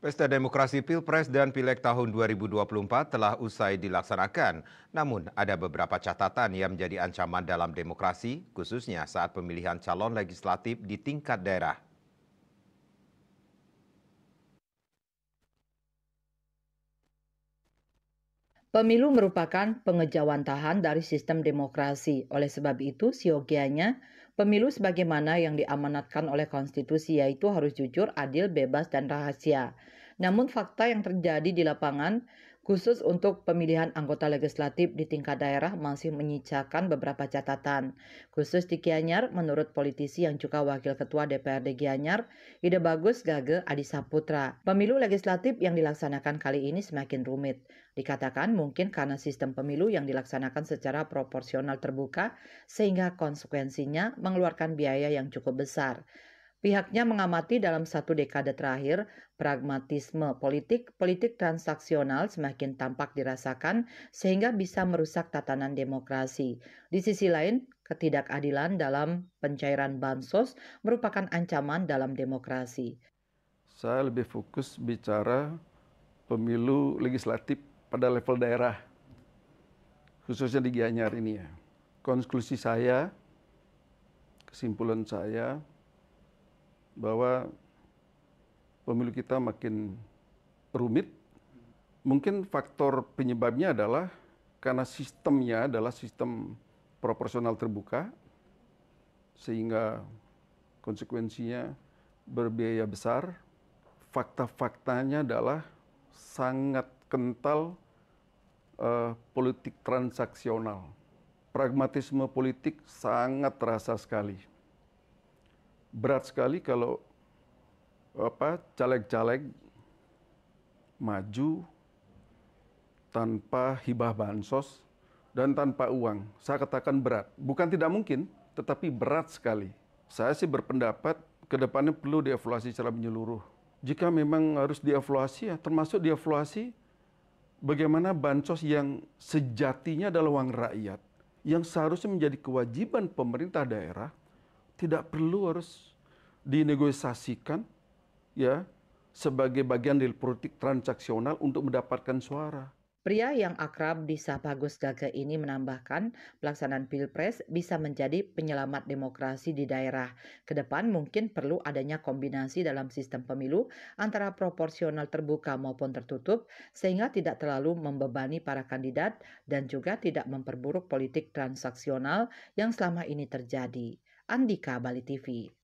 Pesta demokrasi Pilpres dan Pileg tahun 2024 telah usai dilaksanakan. Namun, ada beberapa catatan yang menjadi ancaman dalam demokrasi, khususnya saat pemilihan calon legislatif di tingkat daerah. Pemilu merupakan pengejawantahan dari sistem demokrasi. Oleh sebab itu, siogianya Pemilu sebagaimana yang diamanatkan oleh konstitusi yaitu harus jujur, adil, bebas, dan rahasia. Namun fakta yang terjadi di lapangan khusus untuk pemilihan anggota legislatif di tingkat daerah masih menyisakan beberapa catatan. Khusus di Gianyar, menurut politisi yang juga wakil ketua DPRD Gianyar, ide bagus Gage Adi Saputra. Pemilu legislatif yang dilaksanakan kali ini semakin rumit. Dikatakan mungkin karena sistem pemilu yang dilaksanakan secara proporsional terbuka, sehingga konsekuensinya mengeluarkan biaya yang cukup besar. Pihaknya mengamati dalam satu dekade terakhir, pragmatisme politik, politik transaksional semakin tampak dirasakan sehingga bisa merusak tatanan demokrasi. Di sisi lain, ketidakadilan dalam pencairan bansos merupakan ancaman dalam demokrasi. Saya lebih fokus bicara pemilu legislatif pada level daerah, khususnya di Gianyar ini ya. Konklusi saya, kesimpulan saya, bahwa pemilu kita makin rumit. Mungkin faktor penyebabnya adalah karena sistemnya adalah sistem proporsional terbuka, sehingga konsekuensinya berbiaya besar. Fakta-faktanya adalah sangat kental uh, politik transaksional. Pragmatisme politik sangat terasa sekali berat sekali kalau apa caleg-caleg maju tanpa hibah bansos dan tanpa uang. Saya katakan berat. Bukan tidak mungkin, tetapi berat sekali. Saya sih berpendapat ke depannya perlu dievaluasi secara menyeluruh. Jika memang harus dievaluasi, ya, termasuk dievaluasi bagaimana bansos yang sejatinya adalah uang rakyat, yang seharusnya menjadi kewajiban pemerintah daerah, tidak perlu harus dinegosiasikan ya sebagai bagian dari politik transaksional untuk mendapatkan suara. Pria yang akrab di sapa Gus Gaga ini menambahkan pelaksanaan Pilpres bisa menjadi penyelamat demokrasi di daerah. Kedepan mungkin perlu adanya kombinasi dalam sistem pemilu antara proporsional terbuka maupun tertutup sehingga tidak terlalu membebani para kandidat dan juga tidak memperburuk politik transaksional yang selama ini terjadi. Andika Bali TV.